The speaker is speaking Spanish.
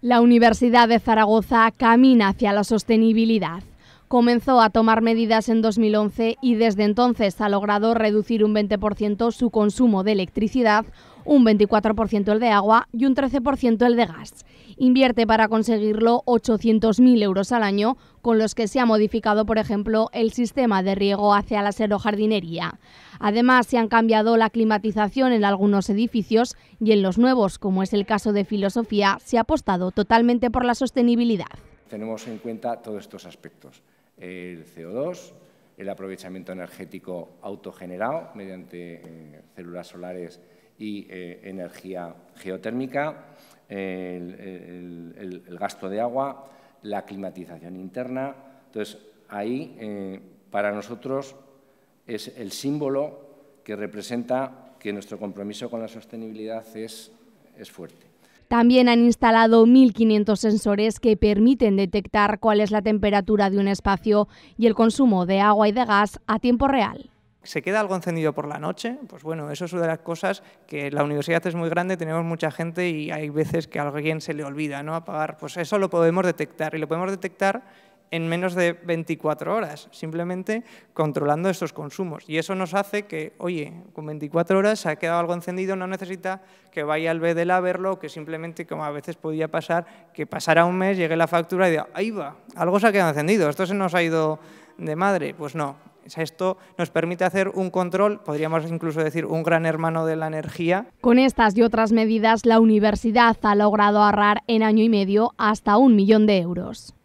La Universidad de Zaragoza camina hacia la sostenibilidad comenzó a tomar medidas en 2011 y desde entonces ha logrado reducir un 20% su consumo de electricidad, un 24% el de agua y un 13% el de gas. Invierte para conseguirlo 800.000 euros al año, con los que se ha modificado, por ejemplo, el sistema de riego hacia la serojardinería. Además, se han cambiado la climatización en algunos edificios y en los nuevos, como es el caso de Filosofía, se ha apostado totalmente por la sostenibilidad tenemos en cuenta todos estos aspectos. El CO2, el aprovechamiento energético autogenerado mediante eh, células solares y eh, energía geotérmica, el, el, gasto de agua, la climatización interna. Entonces, ahí eh, para nosotros es el símbolo que representa que nuestro compromiso con la sostenibilidad es, es fuerte. También han instalado 1.500 sensores que permiten detectar cuál es la temperatura de un espacio y el consumo de agua y de gas a tiempo real se queda algo encendido por la noche, pues bueno, eso es una de las cosas que la universidad es muy grande, tenemos mucha gente y hay veces que a alguien se le olvida, ¿no? Apagar, pues eso lo podemos detectar y lo podemos detectar en menos de 24 horas, simplemente controlando estos consumos. Y eso nos hace que, oye, con 24 horas se ha quedado algo encendido, no necesita que vaya al BDL a verlo, que simplemente, como a veces podía pasar, que pasara un mes, llegue la factura y diga, ahí va, algo se ha quedado encendido, esto se nos ha ido de madre. Pues no, esto nos permite hacer un control, podríamos incluso decir un gran hermano de la energía. Con estas y otras medidas, la universidad ha logrado ahorrar en año y medio hasta un millón de euros.